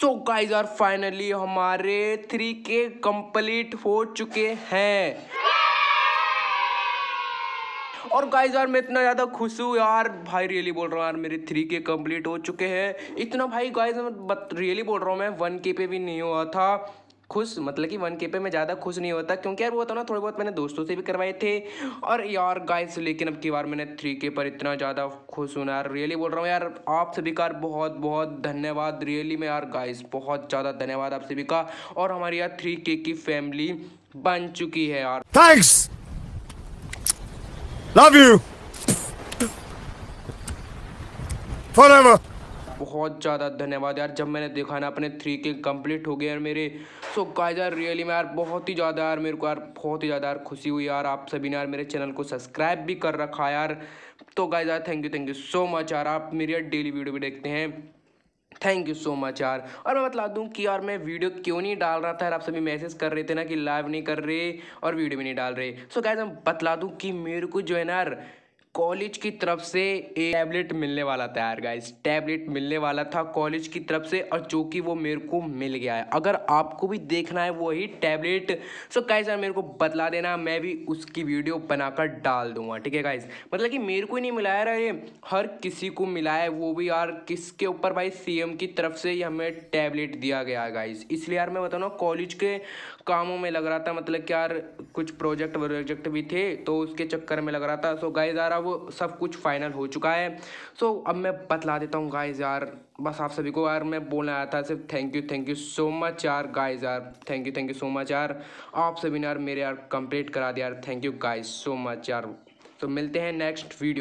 सो guys और finally हमारे three के कंप्लीट हो चुके हैं और गाइज यार मैं इतना ज़्यादा खुश हूँ यार भाई रियली बोल रहा हूँ यार मेरे थ्री के कंप्लीट हो चुके हैं इतना भाई गाइज मैं रियली बोल रहा हूँ मैं वन के पे भी नहीं हुआ था खुश मतलब कि वन के पे मैं ज़्यादा खुश नहीं होता क्योंकि यार वो था तो ना थोड़े बहुत मैंने दोस्तों से भी करवाए थे और यार गाइस लेकिन अब की बार मैंने थ्री के पर इतना ज़्यादा खुश हूँ यार रियली बोल रहा हूँ यार आप सभी का बहुत बहुत धन्यवाद रियली में यार गाइस बहुत ज़्यादा धन्यवाद आप सभी का और हमारी यार थ्री के की फैमिली बन चुकी है यार thanks love you forever बहुत ज़्यादा धन्यवाद यार जब मैंने देखा ना अपने थ्री के कंप्लीट हो गए यार मेरे सो गाइस यार रियली में यार बहुत ही ज़्यादा यार मेरे को यार बहुत ही ज़्यादा यार खुशी हुई यार आप सभी ने यार मेरे चैनल को सब्सक्राइब भी कर रखा यार तो गाइस यार thank you thank you so much यार आप मेरी यार डेली वीडियो भी देखते हैं थैंक यू सो मच यार और मैं बता दूं कि यार मैं वीडियो क्यों नहीं डाल रहा था यार आप सभी मैसेज कर रहे थे ना कि लाइव नहीं कर रहे और वीडियो भी नहीं डाल रहे सो so, गाइज मैं बता दूं कि मेरे को जो है ना यार कॉलेज की तरफ से एक टैबलेट मिलने वाला था यार गाइस टैबलेट मिलने वाला था कॉलेज की तरफ से और जो कि वो मेरे को मिल गया है अगर आपको भी देखना है वही टैबलेट सो गाइस यार मेरे को बतला देना मैं भी उसकी वीडियो बनाकर डाल दूंगा ठीक है गाइस मतलब कि मेरे को ही नहीं मिला है ये हर किसी को मिला है वो भी यार किसके ऊपर भाई सी की तरफ से ही हमें टैबलेट दिया गया है गाइस इसलिए यार मैं बताऊँ कॉलेज के कामों में लग रहा था मतलब कि यार कुछ प्रोजेक्ट वोजेक्ट भी थे तो उसके चक्कर में लग रहा था सो गाइज यार वो सब कुछ फाइनल हो चुका है सो so, अब मैं बतला देता हूँ गाइज यार बस आप सभी को यार मैं बोलना आया था सिर्फ thank you thank you so much यार गाइज यार thank you thank you so much यार आप सभी ने यार मेरे यार कंप्लीट करा दिया यार thank you guys so much यार तो मिलते हैं नेक्स्ट वीडियो